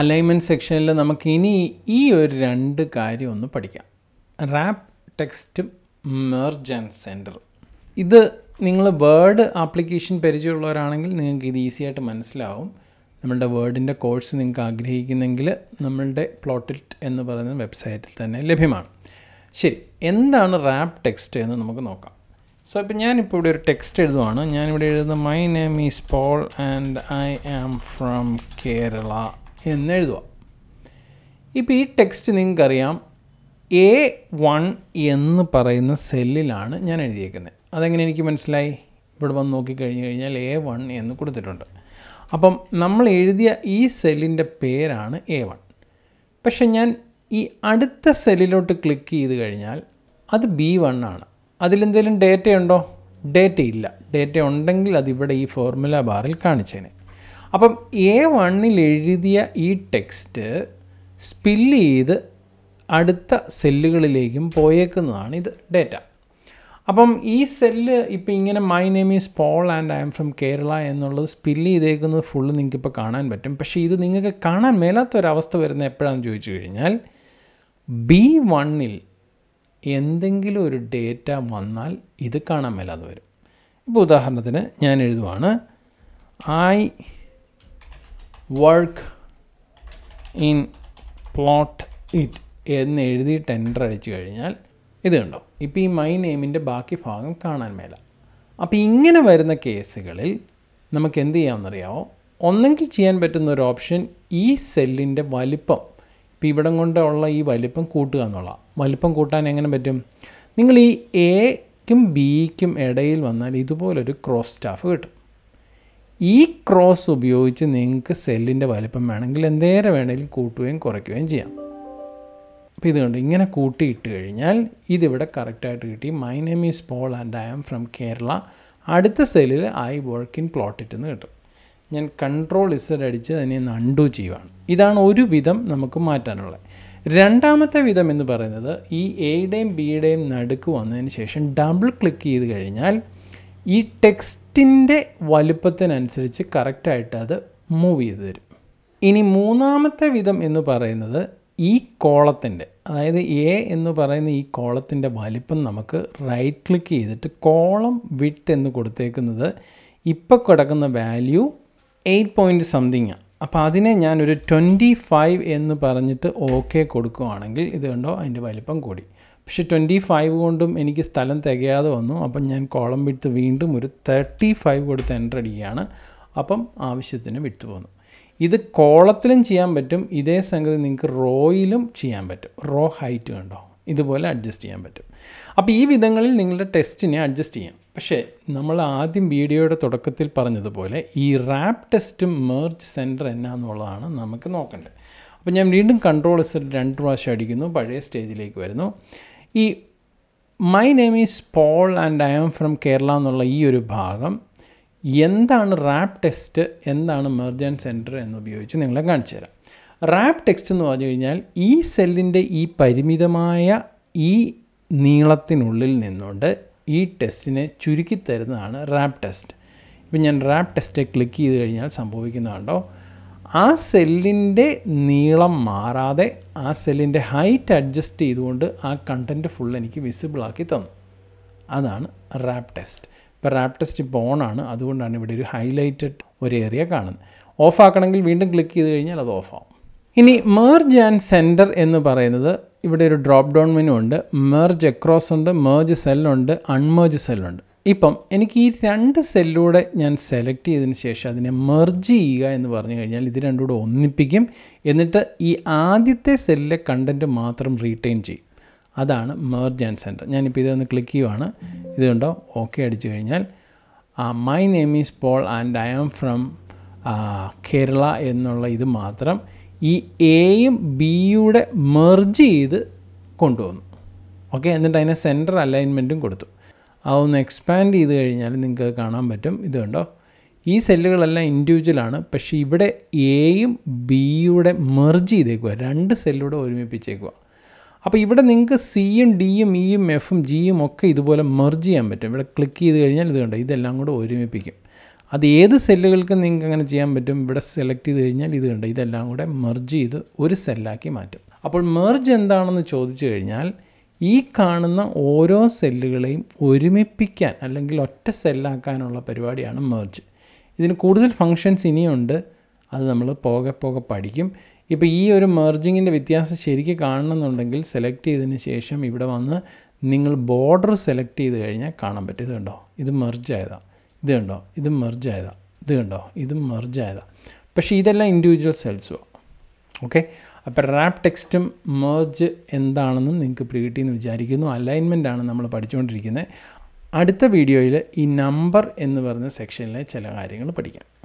alignment സെക്ഷനിൽ നമുക്ക് ഇനി ഈ ഒരു രണ്ട് കാര്യം ഒന്ന് പഠിക്കാം wrap text merge and center ഇത് നിങ്ങൾ വേർഡ് ആപ്ലിക്കേഷൻ പരിചയമുള്ളവരാണെങ്കിൽ നിങ്ങൾക്ക് ഇത് ഈസി ആയിട്ട് മനസ്സിലാവും നമ്മളുടെ വേർഡിൻ്റെ കോഴ്സ് നിങ്ങൾക്ക് ആഗ്രഹിക്കുന്നെങ്കിൽ നമ്മളുടെ പ്ലോട്ടിറ്റ് എന്ന് പറയുന്ന വെബ്സൈറ്റിൽ തന്നെ ലഭ്യമാണ് ശരി എന്താണ് റാപ്പ് ടെക്സ്റ്റ് എന്ന് നമുക്ക് നോക്കാം സോ ഇപ്പോൾ ഞാനിപ്പോൾ ഇവിടെ ഒരു ടെക്സ്റ്റ് എഴുതുവാണ് ഞാനിവിടെ എഴുതുന്ന my name is Paul and I am from Kerala എന്നെഴുതുക ഇപ്പോൾ ഈ ടെക്സ്റ്റ് നിങ്ങൾക്കറിയാം എ വൺ എന്ന് പറയുന്ന സെല്ലിലാണ് ഞാൻ എഴുതിയേക്കുന്നത് അതെങ്ങനെ എനിക്ക് മനസ്സിലായി ഇവിടെ വന്ന് നോക്കിക്കഴിഞ്ഞ് കഴിഞ്ഞാൽ എ വൺ എന്ന് കൊടുത്തിട്ടുണ്ട് അപ്പം നമ്മൾ എഴുതിയ ഈ സെല്ലിൻ്റെ പേരാണ് എ വൺ പക്ഷെ ഞാൻ ഈ അടുത്ത സെല്ലിലോട്ട് ക്ലിക്ക് ചെയ്ത് കഴിഞ്ഞാൽ അത് ബി വൺ ആണ് അതിലെന്തെങ്കിലും ഡേറ്റ ഉണ്ടോ ഡേറ്റ ഇല്ല ഡേറ്റ ഉണ്ടെങ്കിൽ അതിവിടെ ഈ ഫോർമുല ബാറിൽ കാണിച്ചേനെ അപ്പം എ വണ്ണിൽ എഴുതിയ ഈ ടെക്സ്റ്റ് സ്പില്ല് ചെയ്ത് അടുത്ത സെല്ലുകളിലേക്കും പോയേക്കുന്നതാണ് ഇത് ഡേറ്റ അപ്പം ഈ സെല്ല് ഇപ്പോൾ ഇങ്ങനെ my name is Paul and I am from Kerala എന്നുള്ളത് സ്പില്ല് ചെയ്തേക്കുന്നത് ഫുള്ള് നിങ്ങൾക്കിപ്പോൾ കാണാൻ പറ്റും പക്ഷേ ഇത് നിങ്ങൾക്ക് കാണാൻ മേലാത്തൊരവസ്ഥ വരുന്ന എപ്പോഴാണെന്ന് ചോദിച്ചു കഴിഞ്ഞാൽ ബി വണ്ണിൽ എന്തെങ്കിലും ഒരു ഡേറ്റ വന്നാൽ ഇത് കാണാൻ മേലാതെ വരും ഇപ്പോൾ ഉദാഹരണത്തിന് ഞാൻ എഴുതുവാണ് I work in plot it എന്ന് എഴുതി ടെൻഡർ അടിച്ചു കഴിഞ്ഞാൽ ഇത് കണ്ടോ ഇപ്പോൾ ഈ മൈ നെയിമിൻ്റെ ബാക്കി ഭാഗം കാണാൻ മേല അപ്പോൾ ഇങ്ങനെ വരുന്ന കേസുകളിൽ നമുക്ക് എന്ത് ചെയ്യാമെന്നറിയാമോ ഒന്നെങ്കിൽ ചെയ്യാൻ പറ്റുന്ന ഒരു ഓപ്ഷൻ ഈ സെല്ലിൻ്റെ വലിപ്പം ഇപ്പം ഇവിടം കൊണ്ടുള്ള ഈ വലിപ്പം കൂട്ടുക എന്നുള്ള വലിപ്പം കൂട്ടാൻ എങ്ങനെ പറ്റും നിങ്ങൾ ഈ എക്കും ബിക്കും ഇടയിൽ വന്നാൽ ഇതുപോലൊരു ക്രോസ് സ്റ്റാഫ് കിട്ടും ഈ ക്രോസ് ഉപയോഗിച്ച് നിങ്ങൾക്ക് സെല്ലിൻ്റെ വലിപ്പം വേണമെങ്കിൽ എന്തേരെ വേണമെങ്കിലും കൂട്ടുകയും കുറയ്ക്കുകയും ചെയ്യാം അപ്പോൾ ഇതുകൊണ്ട് ഇങ്ങനെ കൂട്ടിയിട്ട് കഴിഞ്ഞാൽ ഇതിവിടെ കറക്റ്റായിട്ട് കിട്ടി my name is Paul and I am from Kerala അടുത്ത സെല്ലിൽ ഐ വർക്ക് ഇൻ പ്ലോട്ടിറ്റ് എന്ന് കിട്ടും ഞാൻ കൺട്രോൾ ഇസഡ് അടിച്ച് അതിനെ നണ്ടു ചെയ്യുവാണ് ഇതാണ് ഒരു വിധം നമുക്ക് മാറ്റാനുള്ളത് രണ്ടാമത്തെ വിധം എന്ന് പറയുന്നത് ഈ എയുടെയും ബിയുടെയും നടുക്ക് വന്നതിന് ശേഷം ഡബിൾ ക്ലിക്ക് ചെയ്ത് കഴിഞ്ഞാൽ ഈ ടെക്സ്റ്റ് നെറ്റിൻ്റെ വലുപ്പത്തിനനുസരിച്ച് കറക്റ്റായിട്ട് അത് മൂവ് ചെയ്ത് തരും ഇനി മൂന്നാമത്തെ വിധം എന്ന് പറയുന്നത് ഈ കോളത്തിൻ്റെ അതായത് എ എന്ന് പറയുന്ന ഈ കോളത്തിൻ്റെ വലിപ്പം നമുക്ക് റൈറ്റ് ക്ലിക്ക് ചെയ്തിട്ട് കോളം വിട്ട് എന്ന് കൊടുത്തേക്കുന്നത് ഇപ്പോൾ കിടക്കുന്ന വാല്യൂ എയ്റ്റ് പോയിൻറ്റ് സംതിങ് അപ്പോൾ അതിനെ ഞാനൊരു ട്വൻറ്റി ഫൈവ് എന്ന് പറഞ്ഞിട്ട് ഓക്കെ കൊടുക്കുകയാണെങ്കിൽ ഇത് കണ്ടോ അതിൻ്റെ വലിപ്പം കൂടി പക്ഷേ ട്വൻറ്റി ഫൈവ് കൊണ്ടും എനിക്ക് സ്ഥലം തികയാതെ വന്നു അപ്പം ഞാൻ കോളം വിട്ട് വീണ്ടും ഒരു തേർട്ടി ഫൈവ് കൊടുത്ത് എൻ്റർ അടിക്കുകയാണ് അപ്പം ആവശ്യത്തിന് വിട്ടു പോന്നു ഇത് കോളത്തിലും ചെയ്യാൻ പറ്റും ഇതേ സംഗതി നിങ്ങൾക്ക് റോയിലും ചെയ്യാൻ പറ്റും റോ ഹൈറ്റ് കണ്ടോ ഇതുപോലെ അഡ്ജസ്റ്റ് ചെയ്യാൻ പറ്റും അപ്പോൾ ഈ വിധങ്ങളിൽ നിങ്ങളുടെ ടെസ്റ്റിനെ അഡ്ജസ്റ്റ് ചെയ്യാം പക്ഷേ നമ്മൾ ആദ്യം വീഡിയോയുടെ തുടക്കത്തിൽ പറഞ്ഞതുപോലെ ഈ റാപ്പ് ടെസ്റ്റും മെർജ് സെൻറ്റർ എന്നാന്നുള്ളതാണ് നമുക്ക് നോക്കേണ്ടത് അപ്പോൾ ഞാൻ വീണ്ടും കൺട്രോൾ സെറ്റ് രണ്ട് പ്രാവശ്യം അടിക്കുന്നു പഴയ സ്റ്റേജിലേക്ക് വരുന്നു ഈ my name is Paul and I am from Kerala എന്നുള്ള ഈ ഒരു ഭാഗം എന്താണ് റാപ്പ് ടെക്സ്റ്റ് എന്താണ് മെർജൻ സെൻറ്റർ എന്ന് ഉപയോഗിച്ച് നിങ്ങളെ കാണിച്ചു തരാം റാപ്പ് ടെക്സ്റ്റ് എന്ന് പറഞ്ഞു കഴിഞ്ഞാൽ ഈ സെല്ലിൻ്റെ ഈ പരിമിതമായ ഈ നീളത്തിനുള്ളിൽ നിന്നുകൊണ്ട് ഈ ടെസ്റ്റിനെ ചുരുക്കി തരുന്നതാണ് റാപ്പ് ടെസ്റ്റ് ഇപ്പം ഞാൻ റാപ്പ് ടെസ്റ്റ് ക്ലിക്ക് ചെയ്ത് കഴിഞ്ഞാൽ സംഭവിക്കുന്നതാണ്ടോ ആ സെല്ലിൻ്റെ നീളം മാറാതെ ആ സെല്ലിൻ്റെ ഹൈറ്റ് അഡ്ജസ്റ്റ് ചെയ്തുകൊണ്ട് ആ കണ്ടൻറ്റ് ഫുൾ എനിക്ക് വിസിബിളാക്കി തന്നു അതാണ് റാപ്പ് ടെസ്റ്റ് ഇപ്പോൾ റാപ്പ് ടെസ്റ്റ് ഇപ്പോൾ ആണ് അതുകൊണ്ടാണ് ഇവിടെ ഒരു ഹൈലൈറ്റഡ് ഒരു ഏരിയ കാണുന്നത് ഓഫ് ആക്കണമെങ്കിൽ വീണ്ടും ക്ലിക്ക് ചെയ്ത് കഴിഞ്ഞാൽ അത് ആവും ഇനി മേർജ് ആൻഡ് സെൻറ്റർ എന്ന് പറയുന്നത് ഇവിടെ ഒരു ഡ്രോപ്പ് ഡൗൺ മെനു ഉണ്ട് മേർജ് അക്രോസ് ഉണ്ട് മേർജ് സെല്ലുണ്ട് അൺമേർജ് സെല്ലുണ്ട് ഇപ്പം എനിക്ക് ഈ രണ്ട് സെല്ലൂടെ ഞാൻ സെലക്ട് ചെയ്തതിന് ശേഷം അതിനെ മെർജ് ചെയ്യുക എന്ന് പറഞ്ഞു കഴിഞ്ഞാൽ ഇത് രണ്ടുകൂടെ ഒന്നിപ്പിക്കും എന്നിട്ട് ഈ ആദ്യത്തെ സെല്ലിലെ കണ്ടൻറ്റ് മാത്രം റീറ്റെയിൻ ചെയ്യും അതാണ് മെർജ് ആൻഡ് സെൻറ്റർ ഞാനിപ്പോൾ ഇതൊന്ന് ക്ലിക്ക് ചെയ്യുവാണ് ഇതുണ്ടോ ഓക്കെ അടിച്ചു കഴിഞ്ഞാൽ my name is Paul and I am from Kerala എന്നുള്ള ഇത് മാത്രം ഈ എയും ബിയുടെ മെർജ് ചെയ്ത് കൊണ്ടുവന്നു ഓക്കെ എന്നിട്ട് അതിനെ സെൻറ്റർ അലൈൻമെൻറ്റും കൊടുത്തു അതൊന്ന് എക്സ്പാൻഡ് ചെയ്ത് കഴിഞ്ഞാൽ നിങ്ങൾക്ക് കാണാൻ പറ്റും ഇത് കണ്ടോ ഈ സെല്ലുകളെല്ലാം ഇൻഡിവിജ്വലാണ് പക്ഷേ ഇവിടെ എയും ബിയുടെ മെർജ് ചെയ്തേക്കുക രണ്ട് സെല്ലൂടെ ഒരുമിപ്പിച്ചേക്കുക അപ്പോൾ ഇവിടെ നിങ്ങൾക്ക് സിയും ഡിയും ഇയും e എഫും ജിയും ഒക്കെ ഇതുപോലെ മെർജ് ചെയ്യാൻ പറ്റും ഇവിടെ ക്ലിക്ക് ചെയ്ത് കഴിഞ്ഞാൽ ഇത് കണ്ടോ ഇതെല്ലാം കൂടെ ഒരുമിപ്പിക്കും അത് ഏത് സെല്ലുകൾക്കും നിങ്ങൾക്ക് അങ്ങനെ ചെയ്യാൻ പറ്റും ഇവിടെ സെലക്ട് ചെയ്ത് കഴിഞ്ഞാൽ ഇത് കണ്ടോ ഇതെല്ലാം കൂടെ മെർജ് ചെയ്ത് ഒരു സെല്ലാക്കി മാറ്റും അപ്പോൾ മെർജ് എന്താണെന്ന് ചോദിച്ചു കഴിഞ്ഞാൽ ഈ കാണുന്ന ഓരോ സെല്ലുകളെയും ഒരുമിപ്പിക്കാൻ അല്ലെങ്കിൽ ഒറ്റ സെല്ലാക്കാനുള്ള പരിപാടിയാണ് മെർജ് ഇതിന് കൂടുതൽ ഫങ്ഷൻസ് ഇനിയുണ്ട് അത് നമ്മൾ പോകെ പോകെ പഠിക്കും ഇപ്പോൾ ഈ ഒരു മെർജിങ്ങിൻ്റെ വ്യത്യാസം ശരിക്കും കാണണമെന്നുണ്ടെങ്കിൽ സെലക്ട് ചെയ്തതിന് ശേഷം ഇവിടെ വന്ന് നിങ്ങൾ ബോർഡർ സെലക്ട് ചെയ്ത് കഴിഞ്ഞാൽ കാണാൻ പറ്റും ഇത് കണ്ടോ ഇത് മെർജ് ആയതാണ് ഇത് കണ്ടോ ഇത് മെർജ് ആയതാണ് ഇത് കണ്ടോ ഇത് മെർജ് ആയതാണ് പക്ഷേ ഇതെല്ലാം ഇൻഡിവിജ്വൽ സെൽസോ ഓക്കെ അപ്പോൾ റാപ്പ് ടെക്സ്റ്റും മേർജ് എന്താണെന്നും നിങ്ങൾക്ക് പ്രീട്ടി എന്ന് വിചാരിക്കുന്നു അലൈൻമെൻ്റ് ആണ് നമ്മൾ പഠിച്ചുകൊണ്ടിരിക്കുന്നത് അടുത്ത വീഡിയോയിൽ ഈ നമ്പർ എന്ന് പറഞ്ഞ സെക്ഷനിലെ ചില കാര്യങ്ങൾ പഠിക്കാം